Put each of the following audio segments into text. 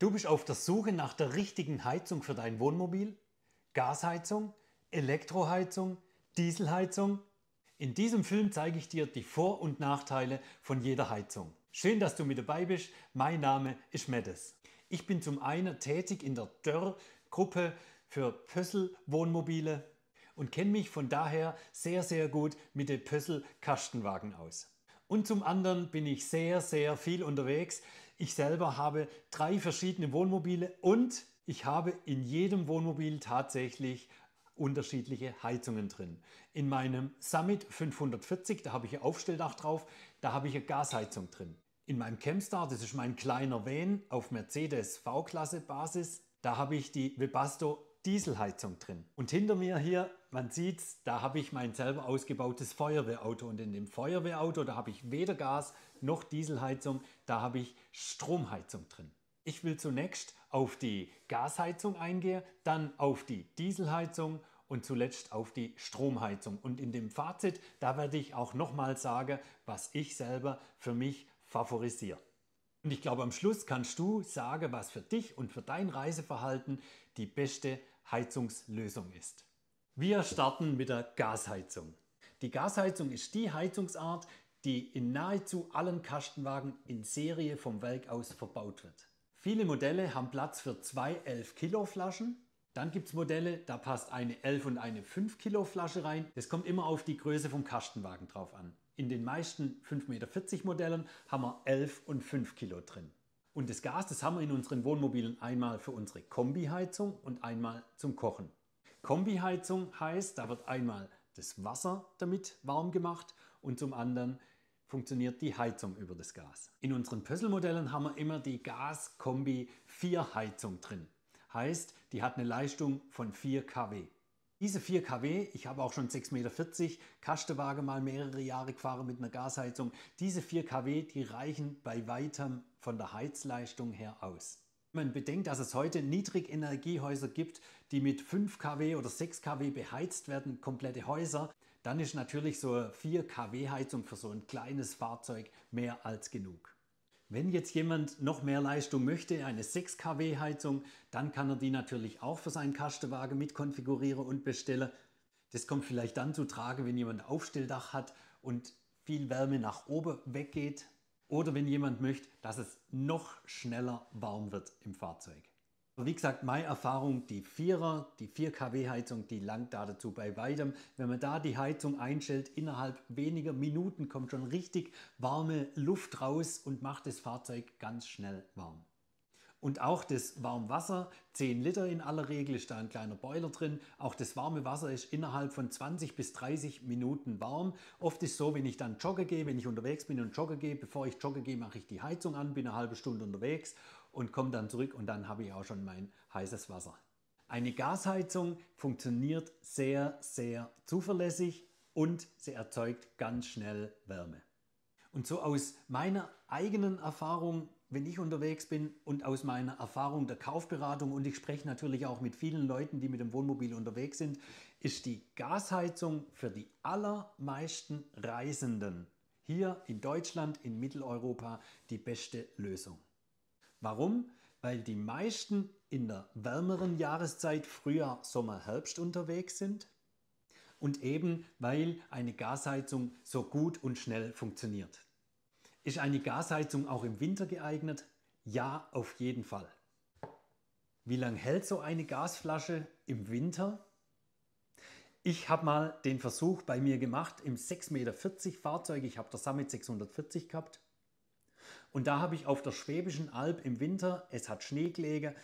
Du bist auf der Suche nach der richtigen Heizung für dein Wohnmobil? Gasheizung, Elektroheizung, Dieselheizung? In diesem Film zeige ich dir die Vor- und Nachteile von jeder Heizung. Schön, dass du mit dabei bist. Mein Name ist Medes. Ich bin zum einen tätig in der Dörr-Gruppe für Pössl-Wohnmobile und kenne mich von daher sehr, sehr gut mit den Pössl-Kastenwagen aus. Und zum anderen bin ich sehr, sehr viel unterwegs ich selber habe drei verschiedene Wohnmobile und ich habe in jedem Wohnmobil tatsächlich unterschiedliche Heizungen drin. In meinem Summit 540, da habe ich ein Aufstelldach drauf, da habe ich eine Gasheizung drin. In meinem Campstar, das ist mein kleiner Van auf Mercedes V-Klasse Basis, da habe ich die Webasto Dieselheizung drin. Und hinter mir hier man sieht da habe ich mein selber ausgebautes Feuerwehrauto. Und in dem Feuerwehrauto, da habe ich weder Gas noch Dieselheizung, da habe ich Stromheizung drin. Ich will zunächst auf die Gasheizung eingehen, dann auf die Dieselheizung und zuletzt auf die Stromheizung. Und in dem Fazit, da werde ich auch nochmal sagen, was ich selber für mich favorisiere. Und ich glaube, am Schluss kannst du sagen, was für dich und für dein Reiseverhalten die beste Heizungslösung ist. Wir starten mit der Gasheizung. Die Gasheizung ist die Heizungsart, die in nahezu allen Kastenwagen in Serie vom Werk aus verbaut wird. Viele Modelle haben Platz für zwei 11 Kilo Flaschen. Dann gibt es Modelle, da passt eine 11 und eine 5 Kilo Flasche rein. Es kommt immer auf die Größe vom Kastenwagen drauf an. In den meisten 5,40 Meter Modellen haben wir 11 und 5 Kilo drin. Und das Gas, das haben wir in unseren Wohnmobilen einmal für unsere Kombiheizung und einmal zum Kochen. Kombiheizung heißt, da wird einmal das Wasser damit warm gemacht und zum anderen funktioniert die Heizung über das Gas. In unseren Pössl-Modellen haben wir immer die Gas-Kombi 4 Heizung drin. Heißt, die hat eine Leistung von 4 kW. Diese 4 kW, ich habe auch schon 6,40 Meter Kastenwaage mal mehrere Jahre gefahren mit einer Gasheizung. Diese 4 kW, die reichen bei weitem von der Heizleistung her aus man bedenkt, dass es heute Niedrigenergiehäuser gibt, die mit 5 kW oder 6 kW beheizt werden, komplette Häuser, dann ist natürlich so eine 4 kW Heizung für so ein kleines Fahrzeug mehr als genug. Wenn jetzt jemand noch mehr Leistung möchte, eine 6 kW Heizung, dann kann er die natürlich auch für seinen Kastenwagen mitkonfigurieren und bestellen. Das kommt vielleicht dann zu tragen, wenn jemand ein Aufstelldach hat und viel Wärme nach oben weggeht, oder wenn jemand möchte, dass es noch schneller warm wird im Fahrzeug. Wie gesagt, meine Erfahrung, die 4er, die 4 kW Heizung, die langt da dazu bei weitem. Wenn man da die Heizung einstellt, innerhalb weniger Minuten kommt schon richtig warme Luft raus und macht das Fahrzeug ganz schnell warm. Und auch das Warmwasser, 10 Liter in aller Regel, ist da ein kleiner Boiler drin. Auch das warme Wasser ist innerhalb von 20 bis 30 Minuten warm. Oft ist so, wenn ich dann jogge gehe, wenn ich unterwegs bin und jogge gehe, bevor ich jogge gehe, mache ich die Heizung an, bin eine halbe Stunde unterwegs und komme dann zurück und dann habe ich auch schon mein heißes Wasser. Eine Gasheizung funktioniert sehr, sehr zuverlässig und sie erzeugt ganz schnell Wärme. Und so aus meiner eigenen Erfahrung wenn ich unterwegs bin und aus meiner Erfahrung der Kaufberatung und ich spreche natürlich auch mit vielen Leuten, die mit dem Wohnmobil unterwegs sind, ist die Gasheizung für die allermeisten Reisenden hier in Deutschland, in Mitteleuropa die beste Lösung. Warum? Weil die meisten in der wärmeren Jahreszeit Frühjahr, Sommer, Herbst unterwegs sind und eben weil eine Gasheizung so gut und schnell funktioniert. Ist eine Gasheizung auch im Winter geeignet? Ja, auf jeden Fall. Wie lange hält so eine Gasflasche im Winter? Ich habe mal den Versuch bei mir gemacht im 6,40 Meter Fahrzeug. Ich habe das Summit 640 gehabt. Und da habe ich auf der Schwäbischen Alb im Winter, es hat Schneegelege,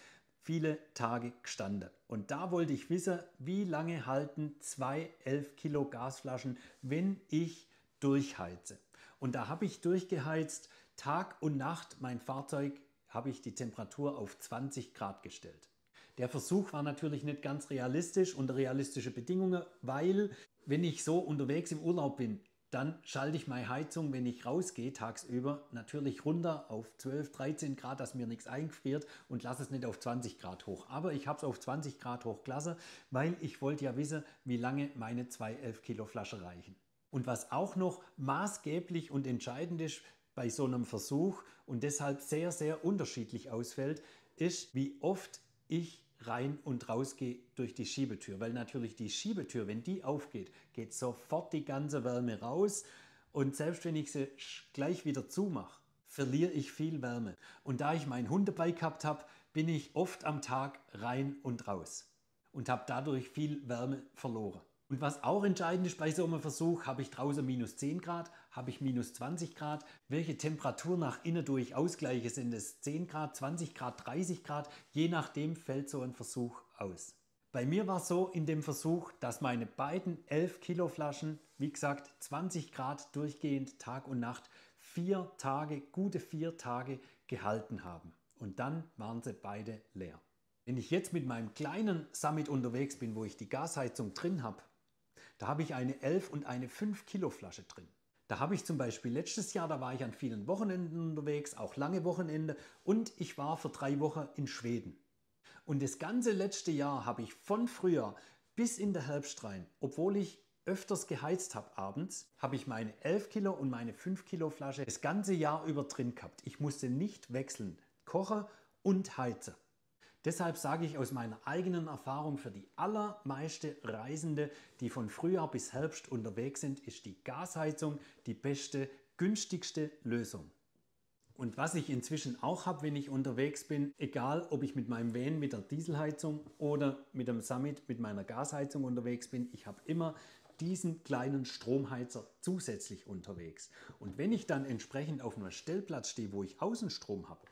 viele Tage gestanden. Und da wollte ich wissen, wie lange halten zwei 11 Kilo Gasflaschen, wenn ich durchheize. Und da habe ich durchgeheizt, Tag und Nacht mein Fahrzeug habe ich die Temperatur auf 20 Grad gestellt. Der Versuch war natürlich nicht ganz realistisch unter realistische Bedingungen, weil wenn ich so unterwegs im Urlaub bin, dann schalte ich meine Heizung, wenn ich rausgehe tagsüber, natürlich runter auf 12, 13 Grad, dass mir nichts eingefriert und lasse es nicht auf 20 Grad hoch. Aber ich habe es auf 20 Grad hoch hochklasse, weil ich wollte ja wissen, wie lange meine 2 11 Kilo Flasche reichen. Und was auch noch maßgeblich und entscheidend ist bei so einem Versuch und deshalb sehr, sehr unterschiedlich ausfällt, ist, wie oft ich rein und raus gehe durch die Schiebetür. Weil natürlich die Schiebetür, wenn die aufgeht, geht sofort die ganze Wärme raus. Und selbst wenn ich sie gleich wieder zumache, verliere ich viel Wärme. Und da ich meinen Hund dabei gehabt habe, bin ich oft am Tag rein und raus und habe dadurch viel Wärme verloren. Und was auch entscheidend ist bei so einem Versuch, habe ich draußen minus 10 Grad, habe ich minus 20 Grad, welche Temperatur nach innen durch ausgleiche, sind es 10 Grad, 20 Grad, 30 Grad, je nachdem fällt so ein Versuch aus. Bei mir war es so in dem Versuch, dass meine beiden 11 Kilo Flaschen, wie gesagt 20 Grad durchgehend Tag und Nacht, vier Tage, gute vier Tage gehalten haben. Und dann waren sie beide leer. Wenn ich jetzt mit meinem kleinen Summit unterwegs bin, wo ich die Gasheizung drin habe, da habe ich eine 11 und eine 5 Kilo Flasche drin. Da habe ich zum Beispiel letztes Jahr, da war ich an vielen Wochenenden unterwegs, auch lange Wochenende, und ich war für drei Wochen in Schweden. Und das ganze letzte Jahr habe ich von früher bis in der Herbst rein, obwohl ich öfters geheizt habe abends, habe ich meine 11 Kilo und meine 5 Kilo Flasche das ganze Jahr über drin gehabt. Ich musste nicht wechseln, kochen und heizen. Deshalb sage ich aus meiner eigenen Erfahrung, für die allermeiste Reisende, die von Frühjahr bis Herbst unterwegs sind, ist die Gasheizung die beste, günstigste Lösung. Und was ich inzwischen auch habe, wenn ich unterwegs bin, egal ob ich mit meinem Van mit der Dieselheizung oder mit dem Summit mit meiner Gasheizung unterwegs bin, ich habe immer diesen kleinen Stromheizer zusätzlich unterwegs. Und wenn ich dann entsprechend auf einem Stellplatz stehe, wo ich Außenstrom habe,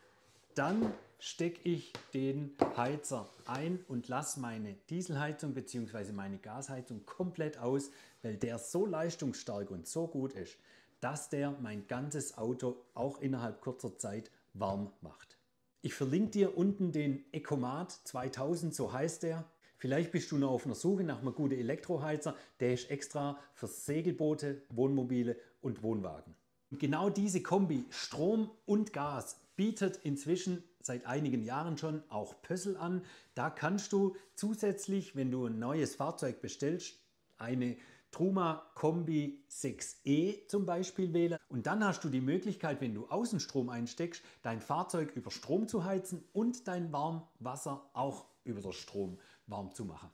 dann stecke ich den Heizer ein und lasse meine Dieselheizung bzw. meine Gasheizung komplett aus, weil der so leistungsstark und so gut ist, dass der mein ganzes Auto auch innerhalb kurzer Zeit warm macht. Ich verlinke dir unten den Ecomat 2000, so heißt der. Vielleicht bist du noch auf einer Suche nach einem guten Elektroheizer, der ist extra für Segelboote, Wohnmobile und Wohnwagen. genau diese Kombi Strom und Gas bietet inzwischen seit einigen Jahren schon auch Pössl an. Da kannst du zusätzlich, wenn du ein neues Fahrzeug bestellst, eine Truma Kombi 6e zum Beispiel wählen. Und dann hast du die Möglichkeit, wenn du Außenstrom einsteckst, dein Fahrzeug über Strom zu heizen und dein Warmwasser auch über den Strom warm zu machen.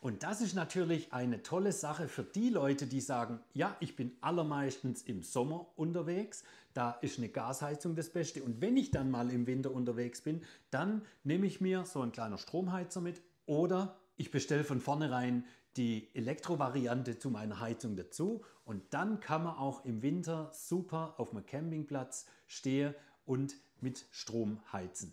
Und das ist natürlich eine tolle Sache für die Leute, die sagen, ja, ich bin allermeistens im Sommer unterwegs, da ist eine Gasheizung das Beste. Und wenn ich dann mal im Winter unterwegs bin, dann nehme ich mir so ein kleiner Stromheizer mit oder ich bestelle von vornherein die Elektrovariante zu meiner Heizung dazu und dann kann man auch im Winter super auf einem Campingplatz stehen und mit Strom heizen.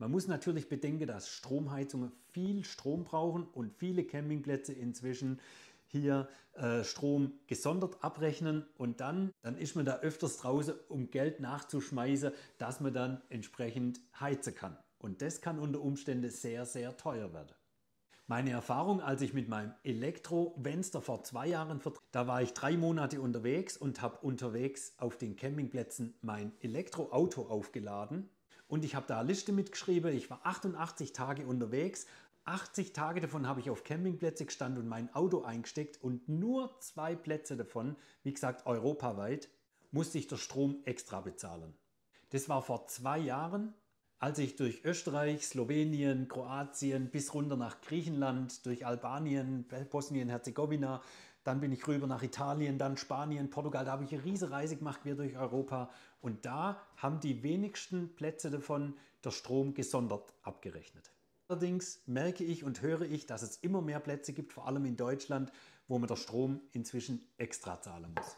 Man muss natürlich bedenken, dass Stromheizungen viel Strom brauchen und viele Campingplätze inzwischen hier äh, Strom gesondert abrechnen und dann, dann ist man da öfters draußen, um Geld nachzuschmeißen, dass man dann entsprechend heizen kann. Und das kann unter Umständen sehr, sehr teuer werden. Meine Erfahrung, als ich mit meinem Elektro-Venster vor zwei Jahren vertrieb, da war ich drei Monate unterwegs und habe unterwegs auf den Campingplätzen mein Elektroauto aufgeladen und ich habe da eine Liste mitgeschrieben. Ich war 88 Tage unterwegs. 80 Tage davon habe ich auf Campingplätze gestanden und mein Auto eingesteckt und nur zwei Plätze davon, wie gesagt europaweit, musste ich der Strom extra bezahlen. Das war vor zwei Jahren, als ich durch Österreich, Slowenien, Kroatien bis runter nach Griechenland, durch Albanien, Bosnien-Herzegowina, dann bin ich rüber nach Italien, dann Spanien, Portugal, da habe ich eine riesige Reise gemacht, quer durch Europa und da haben die wenigsten Plätze davon der Strom gesondert abgerechnet. Allerdings merke ich und höre ich, dass es immer mehr Plätze gibt, vor allem in Deutschland, wo man der Strom inzwischen extra zahlen muss.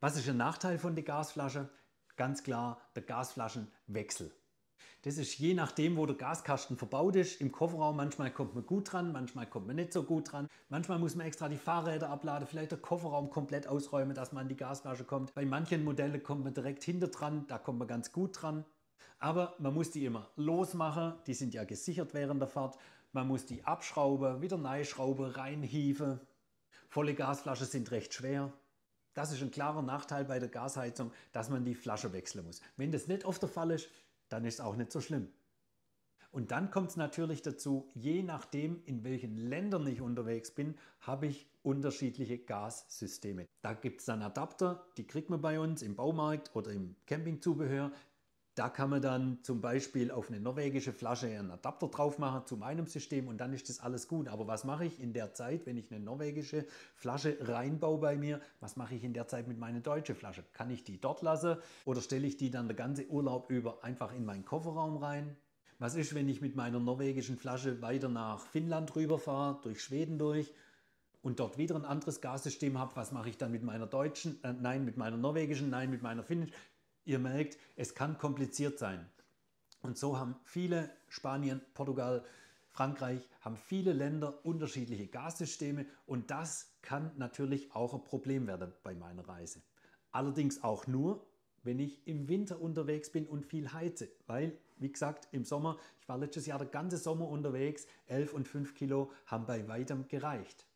Was ist der Nachteil von der Gasflasche? Ganz klar der Gasflaschenwechsel. Das ist je nachdem, wo der Gaskasten verbaut ist. Im Kofferraum manchmal kommt man gut dran, manchmal kommt man nicht so gut dran. Manchmal muss man extra die Fahrräder abladen, vielleicht den Kofferraum komplett ausräumen, dass man an die Gasflasche kommt. Bei manchen Modellen kommt man direkt hinter dran, da kommt man ganz gut dran. Aber man muss die immer losmachen, die sind ja gesichert während der Fahrt. Man muss die abschrauben, wieder neischrauben, reinhieven. Volle Gasflaschen sind recht schwer. Das ist ein klarer Nachteil bei der Gasheizung, dass man die Flasche wechseln muss. Wenn das nicht oft der Fall ist, dann ist es auch nicht so schlimm. Und dann kommt es natürlich dazu, je nachdem, in welchen Ländern ich unterwegs bin, habe ich unterschiedliche Gassysteme. Da gibt es dann Adapter, die kriegt man bei uns im Baumarkt oder im Campingzubehör. Da kann man dann zum Beispiel auf eine norwegische Flasche einen Adapter drauf machen zu meinem System und dann ist das alles gut. Aber was mache ich in der Zeit, wenn ich eine norwegische Flasche reinbaue bei mir? Was mache ich in der Zeit mit meiner deutschen Flasche? Kann ich die dort lassen oder stelle ich die dann den ganzen Urlaub über einfach in meinen Kofferraum rein? Was ist, wenn ich mit meiner norwegischen Flasche weiter nach Finnland rüberfahre, durch Schweden durch? und dort wieder ein anderes Gassystem habe, was mache ich dann mit meiner deutschen, äh, nein, mit meiner norwegischen, nein, mit meiner finnischen, Ihr merkt, es kann kompliziert sein. Und so haben viele, Spanien, Portugal, Frankreich, haben viele Länder unterschiedliche Gassysteme und das kann natürlich auch ein Problem werden bei meiner Reise. Allerdings auch nur, wenn ich im Winter unterwegs bin und viel heize, weil, wie gesagt, im Sommer, ich war letztes Jahr den ganzen Sommer unterwegs, 11 und 5 Kilo haben bei weitem gereicht.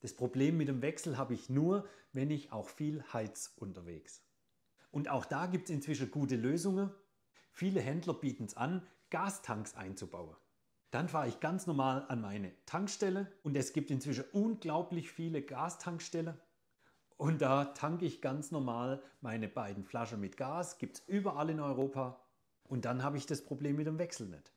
Das Problem mit dem Wechsel habe ich nur, wenn ich auch viel heiz unterwegs. Und auch da gibt es inzwischen gute Lösungen. Viele Händler bieten es an, Gastanks einzubauen. Dann fahre ich ganz normal an meine Tankstelle und es gibt inzwischen unglaublich viele Gastankstellen. Und da tanke ich ganz normal meine beiden Flaschen mit Gas, gibt es überall in Europa. Und dann habe ich das Problem mit dem Wechsel nicht.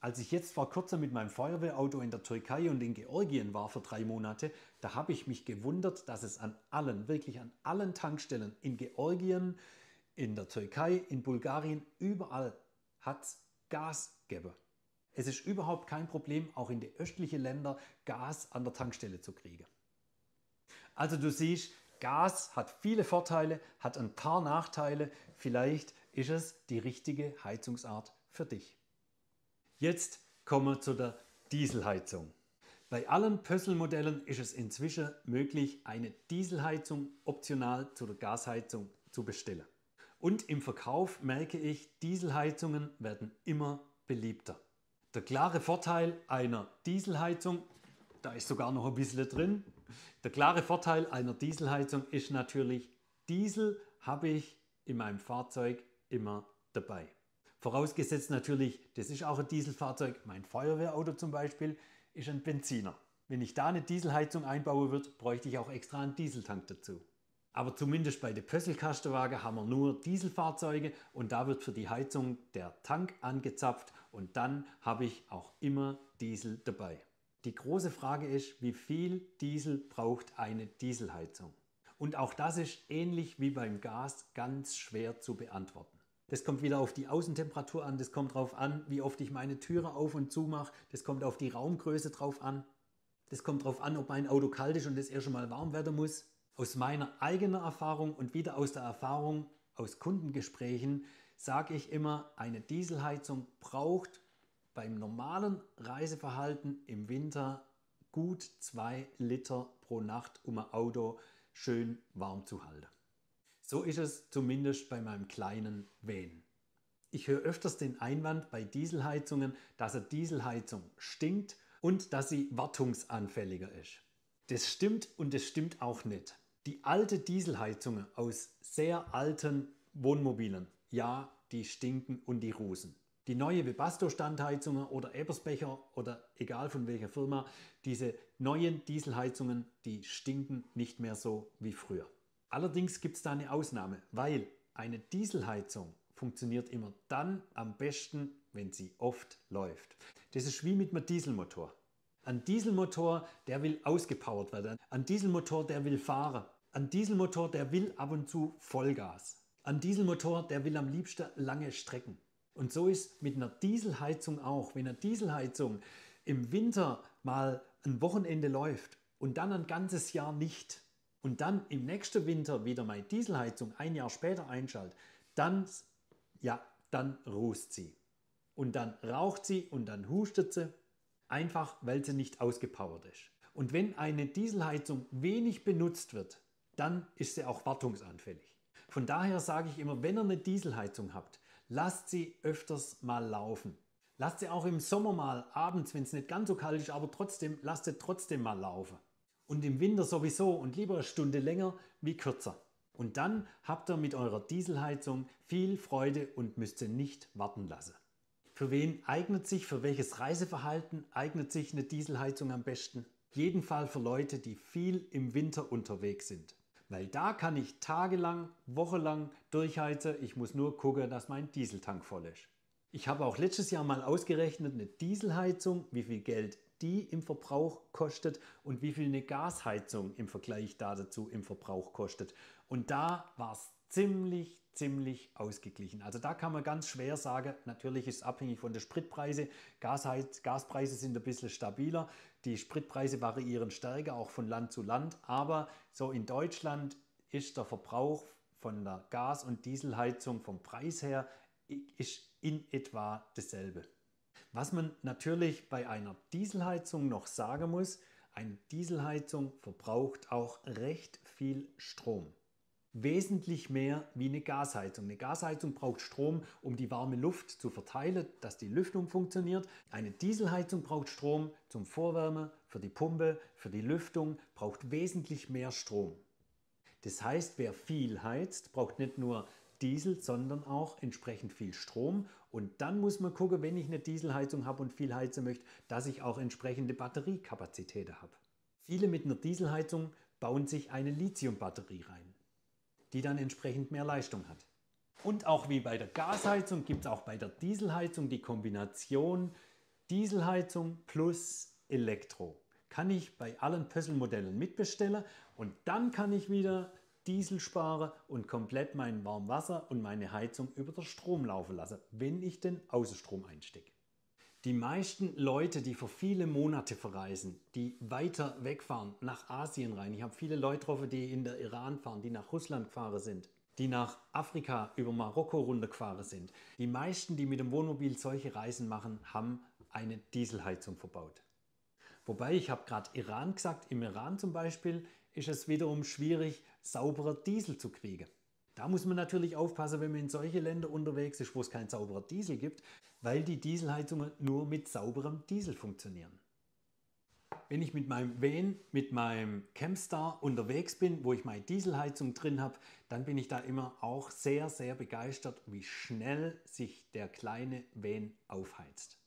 Als ich jetzt vor kurzem mit meinem Feuerwehrauto in der Türkei und in Georgien war für drei Monate, da habe ich mich gewundert, dass es an allen, wirklich an allen Tankstellen in Georgien, in der Türkei, in Bulgarien, überall hat es Gas gäbe. Es ist überhaupt kein Problem, auch in die östlichen Länder Gas an der Tankstelle zu kriegen. Also du siehst, Gas hat viele Vorteile, hat ein paar Nachteile. Vielleicht ist es die richtige Heizungsart für dich. Jetzt kommen wir zu der Dieselheizung. Bei allen Pössl-Modellen ist es inzwischen möglich, eine Dieselheizung optional zu der Gasheizung zu bestellen. Und im Verkauf merke ich, Dieselheizungen werden immer beliebter. Der klare Vorteil einer Dieselheizung, da ist sogar noch ein bisschen drin, der klare Vorteil einer Dieselheizung ist natürlich, Diesel habe ich in meinem Fahrzeug immer dabei. Vorausgesetzt natürlich, das ist auch ein Dieselfahrzeug. Mein Feuerwehrauto zum Beispiel ist ein Benziner. Wenn ich da eine Dieselheizung einbauen würde, bräuchte ich auch extra einen Dieseltank dazu. Aber zumindest bei der Pösselkastenwagen haben wir nur Dieselfahrzeuge und da wird für die Heizung der Tank angezapft und dann habe ich auch immer Diesel dabei. Die große Frage ist, wie viel Diesel braucht eine Dieselheizung? Und auch das ist ähnlich wie beim Gas ganz schwer zu beantworten. Das kommt wieder auf die Außentemperatur an, das kommt darauf an, wie oft ich meine Türe auf und zu mache, das kommt auf die Raumgröße drauf an, das kommt darauf an, ob mein Auto kalt ist und es erst mal warm werden muss. Aus meiner eigenen Erfahrung und wieder aus der Erfahrung aus Kundengesprächen sage ich immer, eine Dieselheizung braucht beim normalen Reiseverhalten im Winter gut zwei Liter pro Nacht, um ein Auto schön warm zu halten. So ist es zumindest bei meinem kleinen Van. Ich höre öfters den Einwand bei Dieselheizungen, dass eine Dieselheizung stinkt und dass sie wartungsanfälliger ist. Das stimmt und das stimmt auch nicht. Die alte Dieselheizungen aus sehr alten Wohnmobilen, ja, die stinken und die rusen. Die neue Webasto-Standheizungen oder Ebersbecher oder egal von welcher Firma, diese neuen Dieselheizungen, die stinken nicht mehr so wie früher. Allerdings gibt es da eine Ausnahme, weil eine Dieselheizung funktioniert immer dann am besten, wenn sie oft läuft. Das ist wie mit einem Dieselmotor. Ein Dieselmotor, der will ausgepowert werden. Ein Dieselmotor, der will fahren. Ein Dieselmotor, der will ab und zu Vollgas. Ein Dieselmotor, der will am liebsten lange Strecken. Und so ist mit einer Dieselheizung auch. Wenn eine Dieselheizung im Winter mal ein Wochenende läuft und dann ein ganzes Jahr nicht, und dann im nächsten Winter wieder meine Dieselheizung ein Jahr später einschalte, dann, ja, dann rußt sie. Und dann raucht sie und dann hustet sie, einfach weil sie nicht ausgepowert ist. Und wenn eine Dieselheizung wenig benutzt wird, dann ist sie auch wartungsanfällig. Von daher sage ich immer, wenn ihr eine Dieselheizung habt, lasst sie öfters mal laufen. Lasst sie auch im Sommer mal abends, wenn es nicht ganz so kalt ist, aber trotzdem, lasst sie trotzdem mal laufen und im Winter sowieso und lieber eine Stunde länger wie kürzer. Und dann habt ihr mit eurer Dieselheizung viel Freude und müsst sie nicht warten lassen. Für wen eignet sich, für welches Reiseverhalten eignet sich eine Dieselheizung am besten? Jedenfalls für Leute, die viel im Winter unterwegs sind. Weil da kann ich tagelang, wochenlang durchheizen, ich muss nur gucken, dass mein Dieseltank voll ist. Ich habe auch letztes Jahr mal ausgerechnet, eine Dieselheizung, wie viel Geld die im Verbrauch kostet und wie viel eine Gasheizung im Vergleich dazu im Verbrauch kostet. Und da war es ziemlich, ziemlich ausgeglichen. Also da kann man ganz schwer sagen, natürlich ist es abhängig von den Spritpreisen. Gasheit, Gaspreise sind ein bisschen stabiler. Die Spritpreise variieren stärker, auch von Land zu Land. Aber so in Deutschland ist der Verbrauch von der Gas- und Dieselheizung vom Preis her ist in etwa dasselbe. Was man natürlich bei einer Dieselheizung noch sagen muss, eine Dieselheizung verbraucht auch recht viel Strom. Wesentlich mehr wie eine Gasheizung. Eine Gasheizung braucht Strom, um die warme Luft zu verteilen, dass die Lüftung funktioniert. Eine Dieselheizung braucht Strom zum Vorwärmen, für die Pumpe, für die Lüftung, braucht wesentlich mehr Strom. Das heißt, wer viel heizt, braucht nicht nur Diesel, sondern auch entsprechend viel Strom und dann muss man gucken, wenn ich eine Dieselheizung habe und viel heizen möchte, dass ich auch entsprechende Batteriekapazitäten habe. Viele mit einer Dieselheizung bauen sich eine Lithiumbatterie rein, die dann entsprechend mehr Leistung hat. Und auch wie bei der Gasheizung gibt es auch bei der Dieselheizung die Kombination Dieselheizung plus Elektro. Kann ich bei allen Pösselmodellen mitbestellen und dann kann ich wieder Diesel spare und komplett mein Warmwasser und meine Heizung über den Strom laufen lasse, wenn ich den Außenstrom einstecke. Die meisten Leute, die für viele Monate verreisen, die weiter wegfahren, nach Asien rein. Ich habe viele Leute getroffen, die in der Iran fahren, die nach Russland gefahren sind, die nach Afrika über Marokko runtergefahren sind. Die meisten, die mit dem Wohnmobil solche Reisen machen, haben eine Dieselheizung verbaut. Wobei ich habe gerade Iran gesagt, im Iran zum Beispiel ist es wiederum schwierig, sauberer Diesel zu kriegen. Da muss man natürlich aufpassen, wenn man in solche Länder unterwegs ist, wo es kein sauberer Diesel gibt, weil die Dieselheizungen nur mit sauberem Diesel funktionieren. Wenn ich mit meinem Van, mit meinem Campstar unterwegs bin, wo ich meine Dieselheizung drin habe, dann bin ich da immer auch sehr, sehr begeistert, wie schnell sich der kleine Van aufheizt.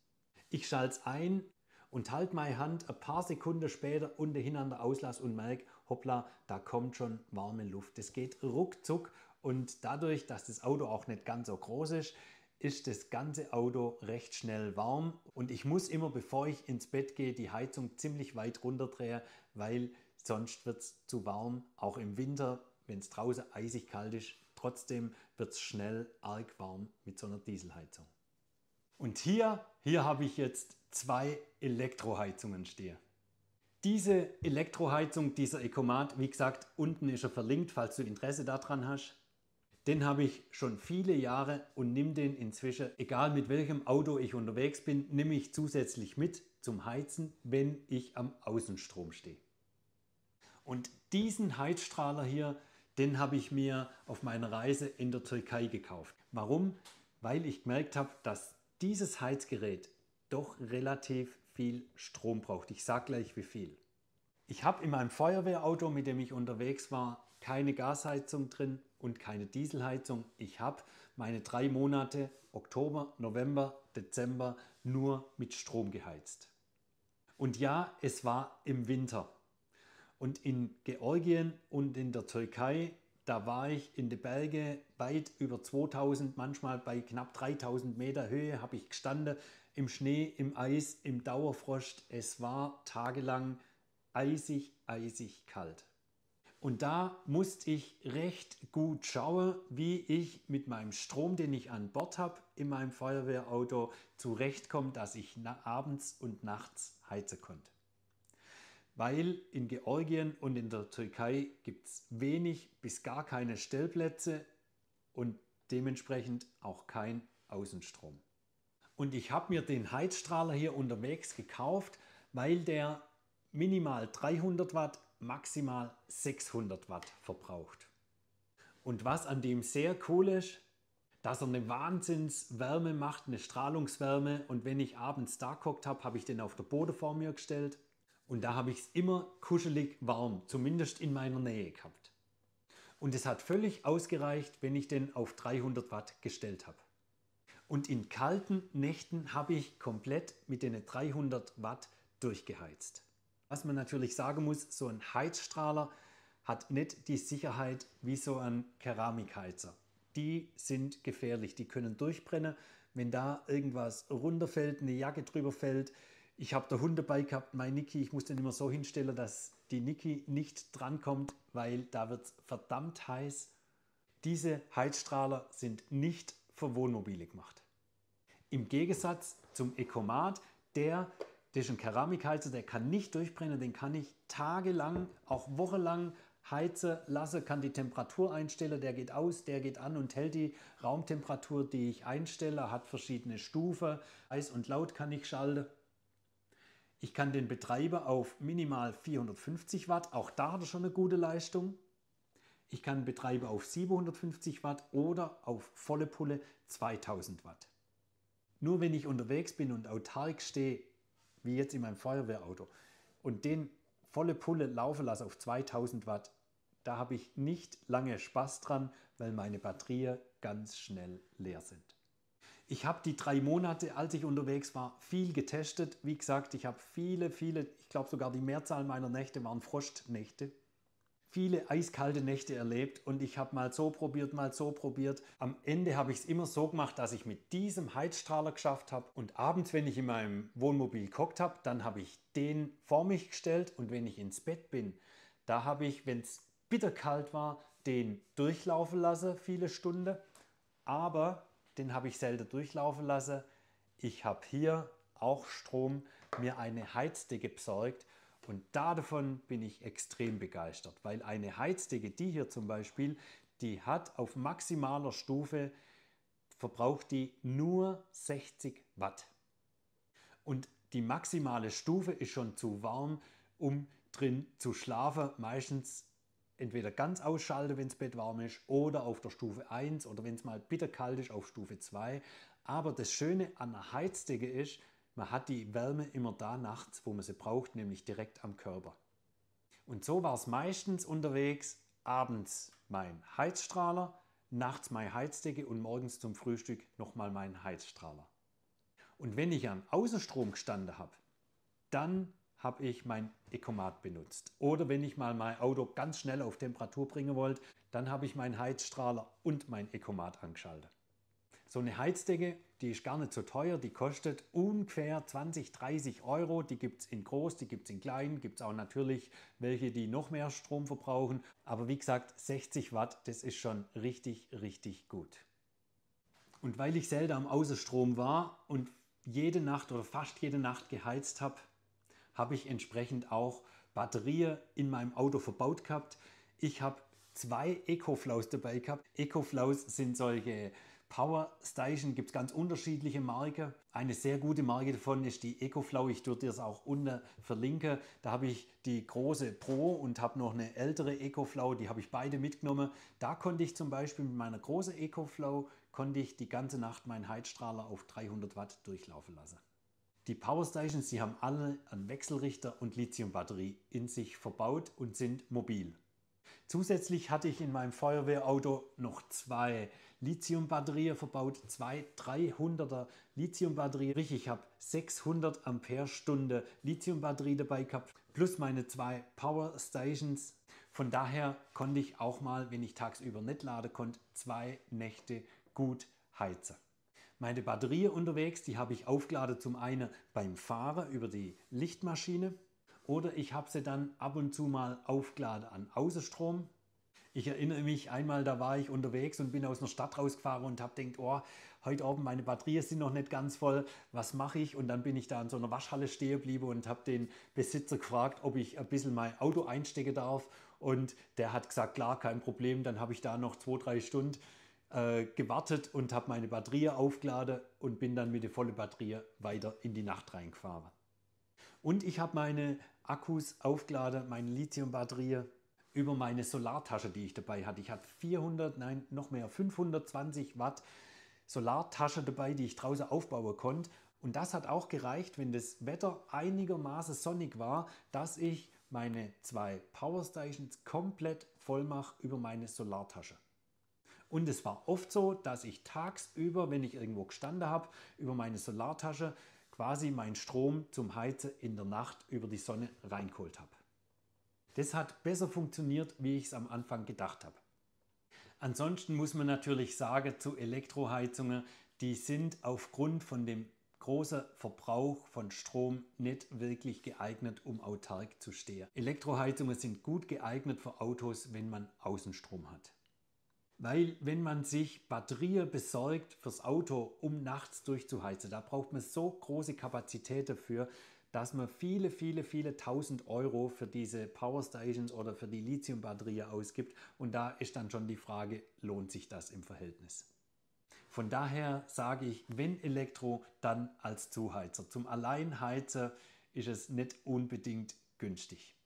Ich schalte es ein und halte meine Hand ein paar Sekunden später untereinander auslass und merke, hoppla, da kommt schon warme Luft. Das geht ruckzuck und dadurch, dass das Auto auch nicht ganz so groß ist, ist das ganze Auto recht schnell warm und ich muss immer, bevor ich ins Bett gehe, die Heizung ziemlich weit runterdrehen, weil sonst wird es zu warm. Auch im Winter, wenn es draußen eisig kalt ist, trotzdem wird es schnell arg warm mit so einer Dieselheizung. Und hier, hier habe ich jetzt zwei Elektroheizungen stehen. Diese Elektroheizung, dieser Ecomat, wie gesagt, unten ist er verlinkt, falls du Interesse daran hast. Den habe ich schon viele Jahre und nimm den inzwischen, egal mit welchem Auto ich unterwegs bin, nehme ich zusätzlich mit zum Heizen, wenn ich am Außenstrom stehe. Und diesen Heizstrahler hier, den habe ich mir auf meiner Reise in der Türkei gekauft. Warum? Weil ich gemerkt habe, dass dieses Heizgerät doch relativ viel Strom braucht. Ich sage gleich wie viel. Ich habe in meinem Feuerwehrauto, mit dem ich unterwegs war, keine Gasheizung drin und keine Dieselheizung. Ich habe meine drei Monate Oktober, November, Dezember nur mit Strom geheizt. Und ja, es war im Winter. Und in Georgien und in der Türkei, da war ich in den Bergen weit über 2000, manchmal bei knapp 3000 Meter Höhe habe ich gestanden im Schnee, im Eis, im Dauerfrost. Es war tagelang eisig, eisig kalt. Und da musste ich recht gut schauen, wie ich mit meinem Strom, den ich an Bord habe, in meinem Feuerwehrauto zurechtkomme, dass ich abends und nachts heizen konnte. Weil in Georgien und in der Türkei gibt es wenig bis gar keine Stellplätze und dementsprechend auch kein Außenstrom. Und ich habe mir den Heizstrahler hier unterwegs gekauft, weil der minimal 300 Watt, maximal 600 Watt verbraucht. Und was an dem sehr cool ist, dass er eine Wahnsinnswärme macht, eine Strahlungswärme. Und wenn ich abends da geguckt habe, habe ich den auf der Boden vor mir gestellt. Und da habe ich es immer kuschelig warm, zumindest in meiner Nähe gehabt. Und es hat völlig ausgereicht, wenn ich den auf 300 Watt gestellt habe. Und in kalten Nächten habe ich komplett mit den 300 Watt durchgeheizt. Was man natürlich sagen muss, so ein Heizstrahler hat nicht die Sicherheit wie so ein Keramikheizer. Die sind gefährlich, die können durchbrennen, wenn da irgendwas runterfällt, eine Jacke drüber fällt. Ich habe da Hunde bei gehabt, mein Niki, ich muss den immer so hinstellen, dass die Niki nicht drankommt, weil da wird es verdammt heiß. Diese Heizstrahler sind nicht für Wohnmobile gemacht. Im Gegensatz zum Ecomat, der das ist ein Keramikheizer, der kann nicht durchbrennen, den kann ich tagelang, auch wochenlang heizen lassen, kann die Temperatur einstellen, der geht aus, der geht an und hält die Raumtemperatur, die ich einstelle, hat verschiedene Stufen, heiß und laut kann ich schalten. Ich kann den Betreiber auf minimal 450 Watt, auch da hat er schon eine gute Leistung. Ich kann betreiben auf 750 Watt oder auf volle Pulle 2000 Watt. Nur wenn ich unterwegs bin und autark stehe, wie jetzt in meinem Feuerwehrauto, und den volle Pulle laufen lasse auf 2000 Watt, da habe ich nicht lange Spaß dran, weil meine Batterien ganz schnell leer sind. Ich habe die drei Monate, als ich unterwegs war, viel getestet. Wie gesagt, ich habe viele, viele, ich glaube sogar die Mehrzahl meiner Nächte waren Frostnächte viele eiskalte Nächte erlebt und ich habe mal so probiert, mal so probiert. Am Ende habe ich es immer so gemacht, dass ich mit diesem Heizstrahler geschafft habe und abends, wenn ich in meinem Wohnmobil gekocht habe, dann habe ich den vor mich gestellt und wenn ich ins Bett bin, da habe ich, wenn es bitterkalt war, den durchlaufen lassen, viele Stunden, aber den habe ich selten durchlaufen lassen. Ich habe hier auch Strom mir eine Heizdecke besorgt und davon bin ich extrem begeistert, weil eine Heizdecke, die hier zum Beispiel, die hat auf maximaler Stufe, verbraucht die nur 60 Watt. Und die maximale Stufe ist schon zu warm, um drin zu schlafen. Meistens entweder ganz ausschalten, wenn das Bett warm ist, oder auf der Stufe 1 oder wenn es mal bitterkalt ist, auf Stufe 2. Aber das Schöne an einer Heizdecke ist, man hat die Wärme immer da nachts, wo man sie braucht, nämlich direkt am Körper. Und so war es meistens unterwegs, abends mein Heizstrahler, nachts meine Heizdecke und morgens zum Frühstück nochmal mein Heizstrahler. Und wenn ich an Außenstrom gestanden habe, dann habe ich mein Ecomat benutzt. Oder wenn ich mal mein Auto ganz schnell auf Temperatur bringen wollte, dann habe ich meinen Heizstrahler und mein Ecomat angeschaltet. So eine Heizdecke, die ist gar nicht so teuer, die kostet ungefähr 20, 30 Euro. Die gibt es in groß, die gibt es in klein, gibt es auch natürlich welche, die noch mehr Strom verbrauchen. Aber wie gesagt, 60 Watt, das ist schon richtig, richtig gut. Und weil ich selber am Außenstrom war und jede Nacht oder fast jede Nacht geheizt habe, habe ich entsprechend auch Batterien in meinem Auto verbaut gehabt. Ich habe zwei Ecoflows dabei gehabt. Ecoflows sind solche Power Station gibt es ganz unterschiedliche Marken. Eine sehr gute Marke davon ist die EcoFlow. Ich würde dir es auch unten verlinken. Da habe ich die große Pro und habe noch eine ältere EcoFlow. Die habe ich beide mitgenommen. Da konnte ich zum Beispiel mit meiner großen EcoFlow konnte ich die ganze Nacht meinen Heizstrahler auf 300 Watt durchlaufen lassen. Die Power Stations, die haben alle einen Wechselrichter und Lithiumbatterie in sich verbaut und sind mobil. Zusätzlich hatte ich in meinem Feuerwehrauto noch zwei Lithiumbatterien verbaut, zwei 300er Lithiumbatterien. Ich habe 600 Ampere-Stunde Lithiumbatterie dabei gehabt, plus meine zwei Power Stations. Von daher konnte ich auch mal, wenn ich tagsüber nicht laden konnte, zwei Nächte gut heizen. Meine Batterie unterwegs, die habe ich aufgeladen zum einen beim Fahren über die Lichtmaschine oder ich habe sie dann ab und zu mal aufgeladen an Außenstrom. Ich erinnere mich einmal, da war ich unterwegs und bin aus einer Stadt rausgefahren und habe gedacht, oh, heute Abend meine Batterien sind noch nicht ganz voll, was mache ich? Und dann bin ich da in so einer Waschhalle stehen geblieben und habe den Besitzer gefragt, ob ich ein bisschen mein Auto einstecken darf. Und der hat gesagt, klar, kein Problem. Dann habe ich da noch zwei, drei Stunden äh, gewartet und habe meine Batterie aufgeladen und bin dann mit der vollen Batterie weiter in die Nacht reingefahren. Und ich habe meine Akkus aufgeladen, meine Lithium-Batterie über meine Solartasche, die ich dabei hatte. Ich hatte 400, nein, noch mehr, 520 Watt Solartasche dabei, die ich draußen aufbauen konnte. Und das hat auch gereicht, wenn das Wetter einigermaßen sonnig war, dass ich meine zwei Powerstations komplett voll mache über meine Solartasche. Und es war oft so, dass ich tagsüber, wenn ich irgendwo gestanden habe, über meine Solartasche quasi meinen Strom zum Heizen in der Nacht über die Sonne reingeholt habe. Das hat besser funktioniert, wie ich es am Anfang gedacht habe. Ansonsten muss man natürlich sagen zu Elektroheizungen, die sind aufgrund von dem großen Verbrauch von Strom nicht wirklich geeignet, um autark zu stehen. Elektroheizungen sind gut geeignet für Autos, wenn man Außenstrom hat. Weil wenn man sich Batterie besorgt fürs Auto, um nachts durchzuheizen, da braucht man so große Kapazität dafür, dass man viele, viele, viele tausend Euro für diese Powerstations oder für die Lithium-Batterie ausgibt. Und da ist dann schon die Frage, lohnt sich das im Verhältnis? Von daher sage ich, wenn Elektro, dann als Zuheizer. Zum Alleinheizer ist es nicht unbedingt günstig.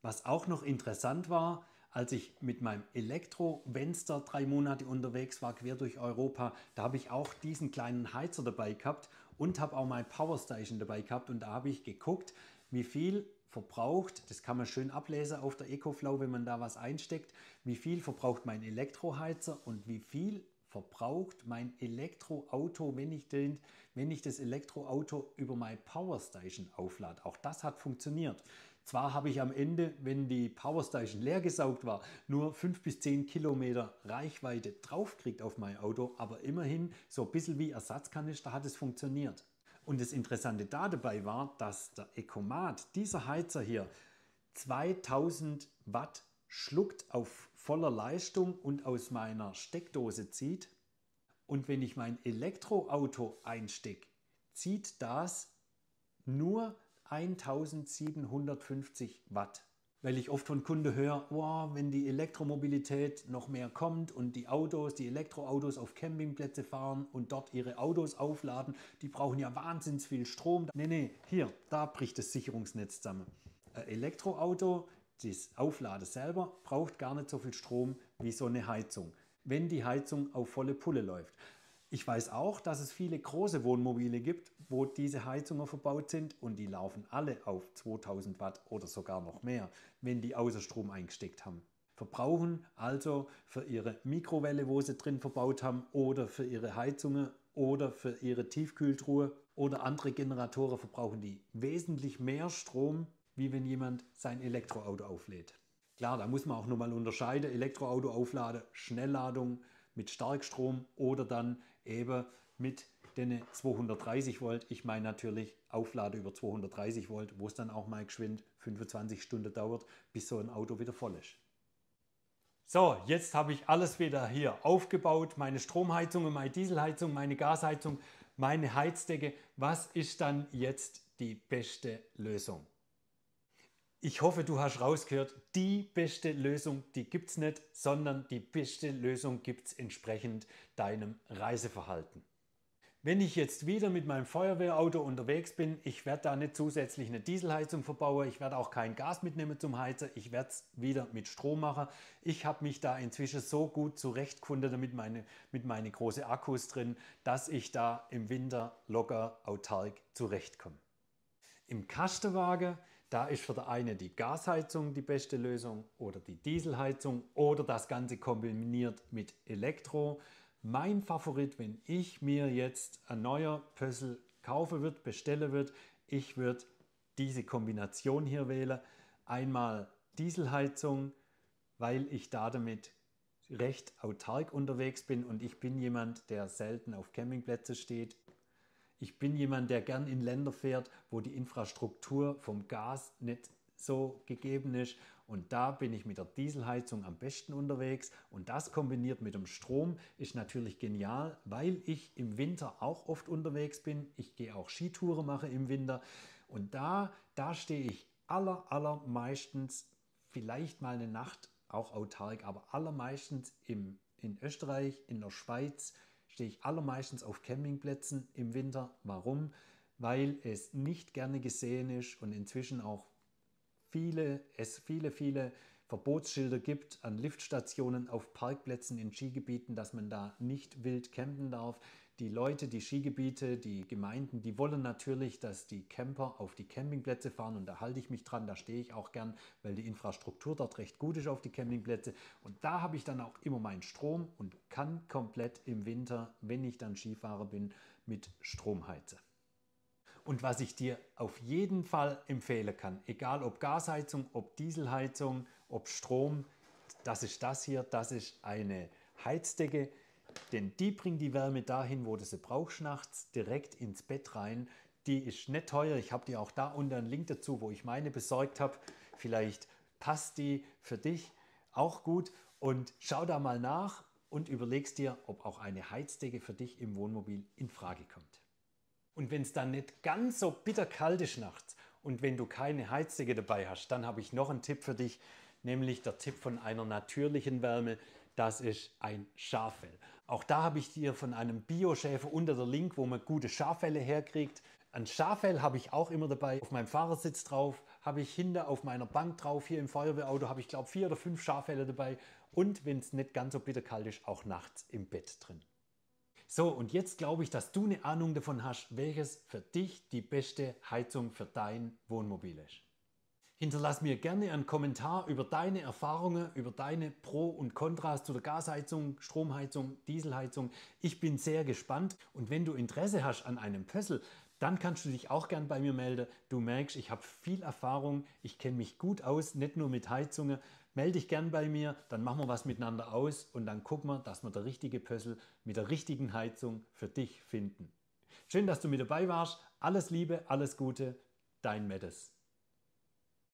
Was auch noch interessant war, als ich mit meinem Elektro-Venster drei Monate unterwegs war, quer durch Europa, da habe ich auch diesen kleinen Heizer dabei gehabt und habe auch mein Powerstation dabei gehabt und da habe ich geguckt, wie viel verbraucht, das kann man schön ablesen auf der EcoFlow, wenn man da was einsteckt, wie viel verbraucht mein Elektroheizer und wie viel verbraucht mein Elektroauto, wenn ich, den, wenn ich das Elektroauto über meine Powerstation auflade. Auch das hat funktioniert. Zwar habe ich am Ende, wenn die Powerstation leer gesaugt war, nur 5 bis 10 Kilometer Reichweite draufkriegt auf mein Auto, aber immerhin so ein bisschen wie Ersatzkanister hat es funktioniert. Und das Interessante da dabei war, dass der Ecomat, dieser Heizer hier, 2000 Watt schluckt auf voller Leistung und aus meiner Steckdose zieht. Und wenn ich mein Elektroauto einstecke, zieht das nur 1750 Watt. Weil ich oft von Kunden höre, wow, wenn die Elektromobilität noch mehr kommt und die Autos, die Elektroautos auf Campingplätze fahren und dort ihre Autos aufladen, die brauchen ja wahnsinnig viel Strom. Nee, nee, hier, da bricht das Sicherungsnetz zusammen. Ein Elektroauto, das Auflade selber, braucht gar nicht so viel Strom wie so eine Heizung, wenn die Heizung auf volle Pulle läuft. Ich weiß auch, dass es viele große Wohnmobile gibt, wo diese Heizungen verbaut sind und die laufen alle auf 2000 Watt oder sogar noch mehr, wenn die Außerstrom eingesteckt haben. Verbrauchen also für ihre Mikrowelle, wo sie drin verbaut haben, oder für ihre Heizungen oder für ihre Tiefkühltruhe oder andere Generatoren verbrauchen die wesentlich mehr Strom, wie wenn jemand sein Elektroauto auflädt. Klar, da muss man auch nochmal unterscheiden, Elektroauto aufladen, Schnellladung mit Starkstrom oder dann eben mit denn 230 Volt, ich meine natürlich Auflade über 230 Volt, wo es dann auch mal geschwind 25 Stunden dauert, bis so ein Auto wieder voll ist. So, jetzt habe ich alles wieder hier aufgebaut, meine Stromheizung, meine Dieselheizung, meine Gasheizung, meine Heizdecke. Was ist dann jetzt die beste Lösung? Ich hoffe, du hast rausgehört, die beste Lösung, die gibt es nicht, sondern die beste Lösung gibt es entsprechend deinem Reiseverhalten wenn ich jetzt wieder mit meinem Feuerwehrauto unterwegs bin, ich werde da nicht zusätzlich eine Dieselheizung verbauen, ich werde auch kein Gas mitnehmen zum Heizen, ich werde es wieder mit Strom machen. Ich habe mich da inzwischen so gut zurechtgefunden damit meine, mit meinen großen Akkus drin, dass ich da im Winter locker autark zurechtkomme. Im Kastenwagen, da ist für den einen die Gasheizung die beste Lösung oder die Dieselheizung oder das Ganze kombiniert mit Elektro. Mein Favorit, wenn ich mir jetzt ein neuer Pössl kaufe wird, bestelle wird, ich würde diese Kombination hier wählen. Einmal Dieselheizung, weil ich da damit recht autark unterwegs bin und ich bin jemand, der selten auf Campingplätze steht. Ich bin jemand, der gern in Länder fährt, wo die Infrastruktur vom Gas nicht so gegeben ist. Und da bin ich mit der Dieselheizung am besten unterwegs. Und das kombiniert mit dem Strom ist natürlich genial, weil ich im Winter auch oft unterwegs bin. Ich gehe auch Skitouren mache im Winter. Und da, da stehe ich aller, allermeistens vielleicht mal eine Nacht auch autark, aber allermeistens im, in Österreich, in der Schweiz stehe ich allermeistens auf Campingplätzen im Winter. Warum? weil es nicht gerne gesehen ist und inzwischen auch viele, es viele, viele Verbotsschilder gibt an Liftstationen, auf Parkplätzen, in Skigebieten, dass man da nicht wild campen darf. Die Leute, die Skigebiete, die Gemeinden, die wollen natürlich, dass die Camper auf die Campingplätze fahren und da halte ich mich dran, da stehe ich auch gern, weil die Infrastruktur dort recht gut ist auf die Campingplätze und da habe ich dann auch immer meinen Strom und kann komplett im Winter, wenn ich dann Skifahrer bin, mit Strom heizen. Und was ich dir auf jeden Fall empfehlen kann, egal ob Gasheizung, ob Dieselheizung, ob Strom, das ist das hier, das ist eine Heizdecke, denn die bringt die Wärme dahin, wo du sie brauchst nachts, direkt ins Bett rein. Die ist nicht teuer, ich habe dir auch da unten einen Link dazu, wo ich meine besorgt habe. Vielleicht passt die für dich auch gut und schau da mal nach und überlegst dir, ob auch eine Heizdecke für dich im Wohnmobil in Frage kommt. Und wenn es dann nicht ganz so bitterkalt ist nachts und wenn du keine Heizdecke dabei hast, dann habe ich noch einen Tipp für dich, nämlich der Tipp von einer natürlichen Wärme. Das ist ein Schaffell. Auch da habe ich dir von einem Bio-Schäfer unter der Link, wo man gute Schaffelle herkriegt. Ein Schaffell habe ich auch immer dabei. Auf meinem Fahrersitz drauf, habe ich hinter auf meiner Bank drauf, hier im Feuerwehrauto habe ich glaube ich, vier oder fünf Schaffelle dabei. Und wenn es nicht ganz so bitterkalt ist, auch nachts im Bett drin. So, und jetzt glaube ich, dass du eine Ahnung davon hast, welches für dich die beste Heizung für dein Wohnmobil ist. Hinterlass mir gerne einen Kommentar über deine Erfahrungen, über deine Pro und Kontras zu der Gasheizung, Stromheizung, Dieselheizung. Ich bin sehr gespannt und wenn du Interesse hast an einem Pössl, dann kannst du dich auch gern bei mir melden. Du merkst, ich habe viel Erfahrung, ich kenne mich gut aus, nicht nur mit Heizungen, Melde dich gern bei mir, dann machen wir was miteinander aus und dann gucken wir, dass wir der richtige Pössl mit der richtigen Heizung für dich finden. Schön, dass du mit dabei warst. Alles Liebe, alles Gute, dein Mattes.